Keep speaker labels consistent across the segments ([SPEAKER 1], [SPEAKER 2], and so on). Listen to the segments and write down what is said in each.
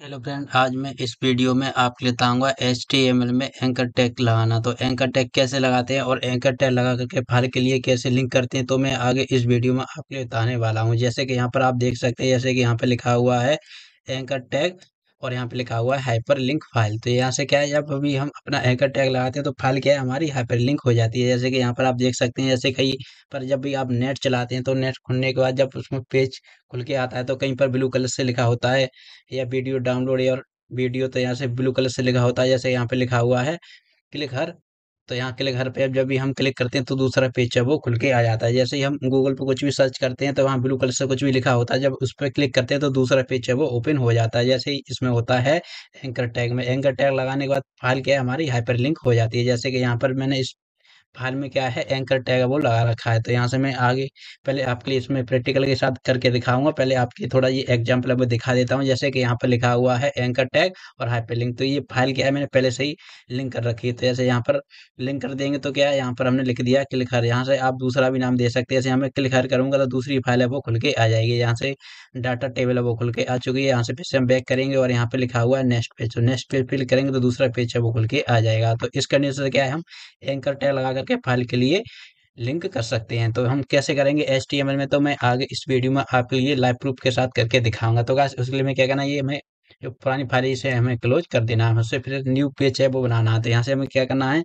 [SPEAKER 1] Hello friend आज मैं इस वीडियो में आपके लिए बताऊंगा एच में एंकर टैग लगाना तो एंकर टैग कैसे लगाते हैं और एंकर टैग लगा करके फाइल के लिए कैसे लिंक करते हैं तो मैं आगे इस वीडियो में आपके लिए बताने वाला हूं जैसे कि यहां पर आप देख सकते हैं जैसे कि यहां पर लिखा हुआ है एंकर टैग और यहाँ पे लिखा हुआ है हाइपर लिंक फाइल तो यहाँ से क्या है जब अभी हम अपना एंकर टैग लगाते हैं तो फाइल क्या है हमारी हाइपर लिंक हो जाती है जैसे कि यहाँ पर आप देख सकते हैं जैसे कहीं पर जब भी आप नेट चलाते हैं तो नेट खुलने के बाद जब उसमें पेज खुल के आता है तो कहीं पर ब्लू कलर से लिखा होता है या वीडियो डाउनलोड या वीडियो तो यहाँ से ब्लू कलर से लिखा होता है जैसे यहाँ पे लिखा हुआ है क्लिक हर तो यहाँ क्लिक हर पे जब भी हम क्लिक करते हैं तो दूसरा पेज है वो खुल के आ जाता है जैसे ही हम गूगल पे कुछ भी सर्च करते हैं तो वहाँ ब्लू कलर से कुछ भी लिखा होता है जब उस पर क्लिक करते हैं तो दूसरा पेज है वो ओपन हो जाता है जैसे ही इसमें होता है एंकर टैग में एंकर टैग लगाने के बाद फाइल क्या है हमारी हाइपर लिंक हो जाती है जैसे कि यहाँ पर मैंने इस फाइल में क्या है एंकर टैग वो लगा रखा है तो यहाँ से मैं आगे पहले आपके लिए इसमें प्रैक्टिकल के साथ करके दिखाऊंगा पहले आपके थोड़ा ये एग्जाम्पल अब दिखा देता हूँ जैसे कि यहाँ पर लिखा हुआ है एंकर टैग और लिंक तो ये फाइल क्या है मैंने पहले से ही लिंक कर रखी है तो जैसे यहाँ पर लिंक कर देंगे तो क्या है यहाँ पर हमने लिख दिया क्लिक हर यहाँ से आप दूसरा भी नाम दे सकते हैं जैसे हमें क्लिक हर करूँगा तो दूसरी फाइल है वो खुल के आ जाएगी यहाँ से डाटा टेबल है वो खुल के आ चुकी है यहाँ से फिर से हम बैक करेंगे और यहाँ पर लिखा हुआ है नेक्स्ट पेज तो नेक्स्ट पेज फिल करेंगे तो दूसरा पेज है वो खुल के आ जाएगा तो इस कंडीशन से क्या है हम एंकर टैग लगा करके फाइल के लिए लिंक कर सकते हैं तो हम कैसे करेंगे एच में तो मैं आगे इस वीडियो में आपके लिए लाइव प्रूफ के साथ करके दिखाऊंगा तो गाइस उसके लिए मैं क्या करना ये हमें जो पुरानी फाइल इसे हमें क्लोज कर देना है उससे फिर न्यू पेज है वो बनाना है तो यहाँ से हमें क्या करना है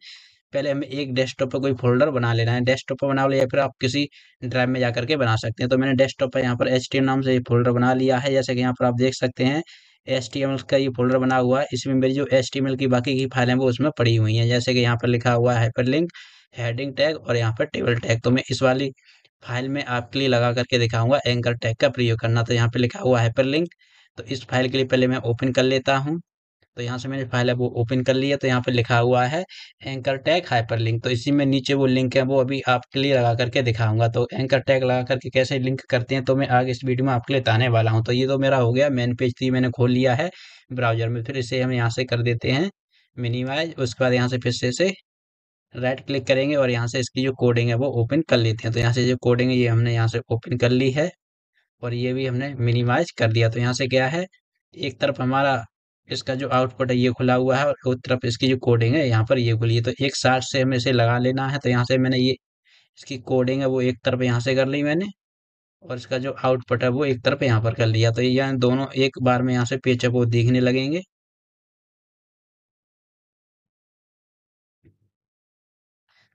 [SPEAKER 1] पहले हमें एक डेस्कटॉप पर कोई फोल्डर बना लेना है डेस्कटॉप पर बना लो या फिर आप किसी ड्राइव में जा करके बना सकते हैं तो मैंने डेस्कटॉप पर यहाँ पर एच नाम से ये फोल्डर बना लिया है जैसे कि यहाँ पर आप देख सकते हैं एच का ये फोल्डर बना हुआ है इसमें मेरी जो एच की बाकी की फाइलें वो उसमें पड़ी हुई हैं जैसे कि यहाँ पर लिखा हुआ है हाइपर लिंक हेडिंग टैग और यहाँ पर टेबल टैग तो मैं इस वाली फाइल में आपके लिए लगा करके दिखाऊंगा एंकर टैग का प्रयोग करना तो यहाँ पे लिखा हुआ हाइपर लिंक तो इस फाइल के लिए पहले मैं ओपन कर लेता हूँ तो यहाँ से मैंने फाइल है वो ओपन कर लिया तो यहाँ पे लिखा हुआ है एंकर टैग हाइपर लिंक तो इसी में नीचे वो लिंक है वो अभी आपके लिए लगा करके दिखाऊंगा तो एंकर टैग लगा करके कैसे लिंक करते हैं तो मैं आगे इस वीडियो में आपके लिए ताने वाला हूँ तो ये तो मेरा हो गया मेन पेज थी मैंने खोल लिया है ब्राउजर में फिर इसे हम यहाँ से कर देते हैं मिनिमाइज उसके बाद यहाँ से फिर से, से राइट क्लिक करेंगे और यहाँ से इसकी जो कोडिंग है वो ओपन कर लेते हैं तो यहाँ से जो कोडिंग है ये हमने यहाँ से ओपन कर ली है और ये भी हमने मिनिमाइज कर दिया तो यहाँ से क्या है एक तरफ हमारा इसका जो आउटपुट है ये खुला हुआ है और उस तरफ इसकी जो कोडिंग है यहाँ पर ये खुली है तो एक साथ से हमें इसे लगा लेना है तो यहाँ से मैंने ये इसकी कोडिंग है वो एक तरफ यहाँ से कर ली मैंने और इसका जो आउटपुट है वो एक तरफ यहाँ पर कर लिया तो ये दोनों एक बार में यहाँ से पेचअप वो दिखने लगेंगे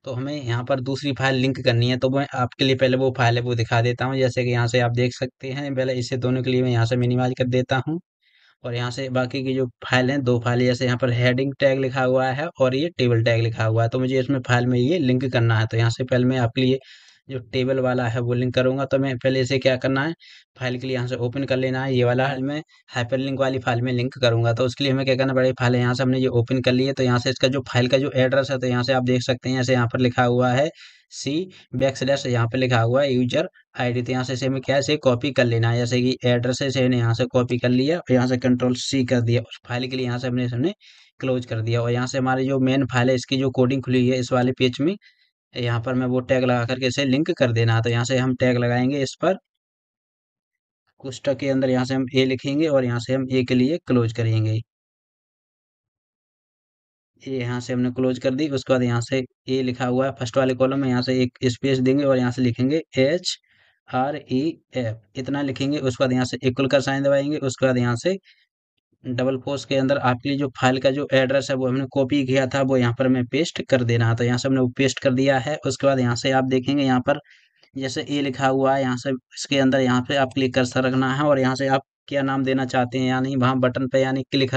[SPEAKER 1] तो हमें यहाँ पर दूसरी फाइल लिंक करनी है तो मैं आपके लिए पहले वो फाइल है वो दिखा देता हूँ जैसे कि यहाँ से आप देख सकते हैं पहले इसे दोनों के लिए मैं यहाँ से मिनिमाइज कर देता हूँ और यहाँ से बाकी की जो फाइल हैं दो फाइल जैसे यहाँ पर हेडिंग टैग लिखा हुआ है और ये टेबल टैग लिखा हुआ है तो मुझे इसमें फाइल में ये लिंक करना है तो यहाँ से पहले मैं आपके लिए जो टेबल वाला है वो लिंक करूंगा तो मैं पहले इसे क्या करना है फाइल के लिए यहाँ से ओपन कर लेना है ये वाला हाँ। मैं हाइपर लिंक वाली फाइल में लिंक करूंगा तो उसके लिए हमें क्या करना पड़ेगा फाइल यहाँ से हमने ये ओपन कर लिया है तो यहाँ से इसका जो फाइल का जो एड्रेस है तो यहाँ से आप देख सकते हैं ऐसे यहाँ पर लिखा हुआ है सी बैक स्लैश यहाँ पे लिखा हुआ है यूजर आईडी तो यहाँ से हमें क्या है कॉपी कर लेना है जैसे कि एड्रेस है हमने यहाँ से कॉपी कर लिया और यहाँ से कंट्रोल सी कर दिया उस फाइल के लिए यहाँ से हमने हमने क्लोज कर दिया और यहाँ से हमारे जो मेन फाइल है इसकी जो कोडिंग खुली हुई है इस वाले पेज में यहाँ पर मैं वो टैग लगा करके इसे लिंक कर देना तो यहाँ से हम टैग लगाएंगे इस पर कुष्टक के अंदर यहाँ से हम ए लिखेंगे और यहाँ से हम ए के लिए क्लोज करेंगे ये यहाँ से हमने क्लोज कर दी उसके बाद यहाँ से ए लिखा हुआ है फर्स्ट वाले कॉलम में यहाँ से एक स्पेस देंगे और यहाँ से लिखेंगे एच आर ई एफ इतना लिखेंगे उसके बाद यहाँ से इक्वल का साइन दबाएंगे उसके बाद यहाँ से डबल कोर्स के अंदर आपके लिए जो फाइल का जो एड्रेस है वो हमने कॉपी किया था वो यहाँ पर हमें पेस्ट कर देना था यहाँ से हमने वो पेस्ट कर दिया है उसके बाद यहाँ से आप देखेंगे यहाँ पर जैसे ए लिखा हुआ है यहाँ से इसके अंदर यहाँ पे आप क्लिक कर्सर रखना है और यहाँ से आप क्या नाम देना चाहते हैं यानी वहाँ बटन पे यानी क्लिक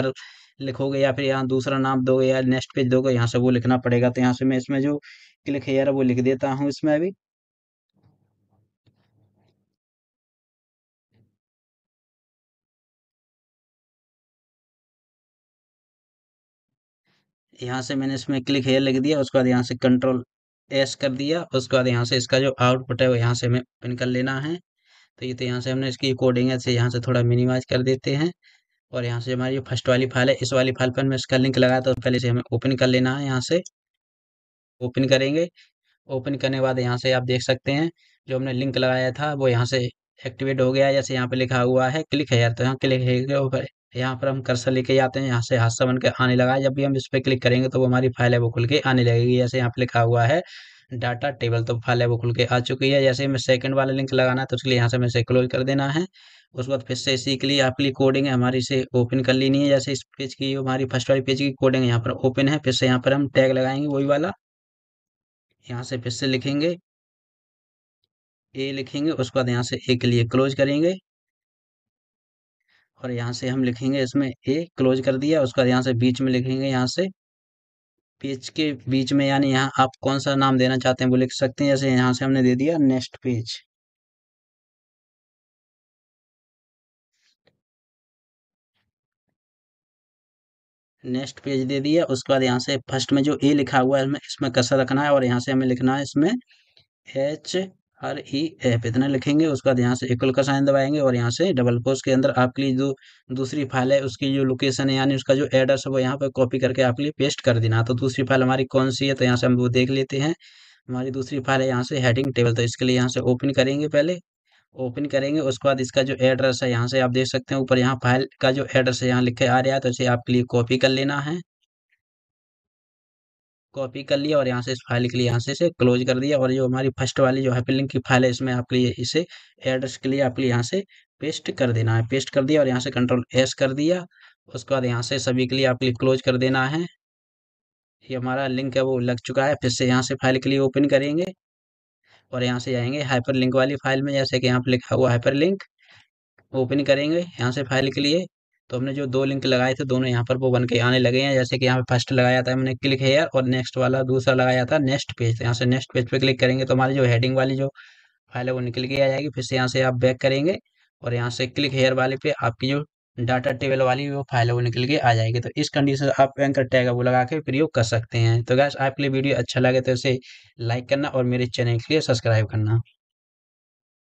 [SPEAKER 1] लिखोगे या फिर यहाँ दूसरा नाम दोगे या नेक्स्ट पेज दोगे यहाँ से वो लिखना पड़ेगा तो यहाँ से मैं इसमें जो क्लिक हेयर वो लिख देता हूँ इसमें अभी यहाँ से मैंने इसमें क्लिक हेयर लिख दिया उसके बाद यहाँ से कंट्रोल एस कर दिया उसके बाद यहाँ से इसका जो आउटपुट है वो यहाँ से हमें ओपन कर लेना है तो ये तो यहाँ से हमने इसकी कोडिंग है यहाँ से थोड़ा मिनिमाइज कर देते हैं और यहाँ से हमारी जो फर्स्ट वाली फाइल है इस वाली फाइल पर मैं इसका लिंक लगाया था तो पहले से हमें ओपन कर लेना है यहाँ से ओपन करेंगे ओपन करने के बाद यहाँ से आप देख सकते हैं जो हमने लिंक लगाया था वो यहाँ से एक्टिवेट हो गया जैसे यहाँ पे लिखा हुआ है क्लिक है यार तो यहाँ क्लिक है यहाँ पर हम कर्सर लेके आते हैं यहाँ से हादसा बन के आने लगा जब भी हम इस पर क्लिक करेंगे तो वो हमारी फाइल है वो खुल के आने लगेगी जैसे यहाँ पे लिखा हुआ है डाटा टेबल तो फाइल है वो खुल के आ चुकी है जैसे हमें सेकंड वाला लिंक लगाना है तो उसके लिए यहाँ से हमें क्लोज कर देना है उसके बाद फिर से इसी के लिए आपके लिए कोडिंग है हमारी इसे ओपन कर लेनी है जैसे इस पेज की हमारी फर्स्ट वाली पेज की कोडिंग यहाँ पर ओपन है फिर से यहाँ पर हम टैग लगाएंगे वही वाला यहाँ से फिर से लिखेंगे ए लिखेंगे उसके बाद यहाँ से ए के लिए क्लोज करेंगे और यहाँ से हम लिखेंगे इसमें ए क्लोज कर दिया उसके बाद यहाँ से बीच में लिखेंगे यहाँ से पेज के बीच में यानी यहाँ आप कौन सा नाम देना चाहते हैं वो लिख सकते हैं जैसे यहाँ से हमने दे दिया नेक्स्ट पेज नेक्स्ट पेज दे दिया उसके बाद यहाँ से फर्स्ट में जो ए लिखा हुआ है इसमें कसर रखना है और यहाँ से हमें लिखना है इसमें एच आर ई एफ इतना लिखेंगे उसके बाद यहाँ से इक्वल का साइन दबाएंगे और यहाँ से डबल कोर्स के अंदर आपके लिए जो दूसरी फाइल है उसकी जो लोकेशन है यानी उसका जो एड्रेस है वो यहाँ पर कॉपी करके आपके लिए पेस्ट कर देना तो दूसरी फाइल हमारी कौन सी है तो यहाँ से हम वो देख लेते हैं हमारी दूसरी फाइल है यहाँ से हेडिंग टेबल तो इसके लिए यहाँ से ओपन करेंगे पहले ओपन करेंगे उसके बाद इसका जो एड्रेस है यहाँ से आप देख सकते हैं ऊपर यहाँ फाइल का जो एड्रेस है यहाँ लिखे आ रहा है तो इसे आपके लिए कॉपी कर लेना है कॉपी कर लिया और यहाँ से इस फाइल के लिए यहाँ से इसे क्लोज कर दिया और जो हमारी फर्स्ट वाली जो हैप्पी लिंक की फाइल है इसमें आपके लिए इसे एड्रेस के लिए आपके लिए यहाँ से पेस्ट कर देना है पेस्ट कर दिया और यहाँ से कंट्रोल एस कर दिया उसके बाद यहाँ से सभी के लिए आपके लिए क्लोज कर देना है ये हमारा लिंक है वो लग चुका है फिर से यहाँ से फाइल के लिए ओपन करेंगे और यहाँ से जाएंगे हाइपर लिंक वाली फाइल में जैसे कि यहाँ पर लिखा हुआ हाइपर लिंक ओपन करेंगे यहाँ से फाइल के लिए तो हमने जो दो लिंक लगाए थे दोनों यहाँ पर वो बन के आने लगे हैं जैसे कि यहाँ पे फर्स्ट लगाया था हमने क्लिक हेयर और नेक्स्ट वाला दूसरा लगाया था नेक्स्ट पेज तो यहाँ से नेक्स्ट पेज पे क्लिक करेंगे तो हमारी जो हेडिंग वाली जो फाइल है वो निकल के आ जाएगी फिर से यहाँ से आप बैक करेंगे और यहाँ से क्लिक हेयर वाले पे आपकी जो डाटा टेबल वाली वो फाइल है वो निकल के आ जाएगी तो इस कंडीशन आप एंकर टैग वो लगा के प्रयोग कर सकते हैं तो गैस आपके लिए वीडियो अच्छा लगे तो इसे लाइक करना और मेरे चैनल के लिए सब्सक्राइब करना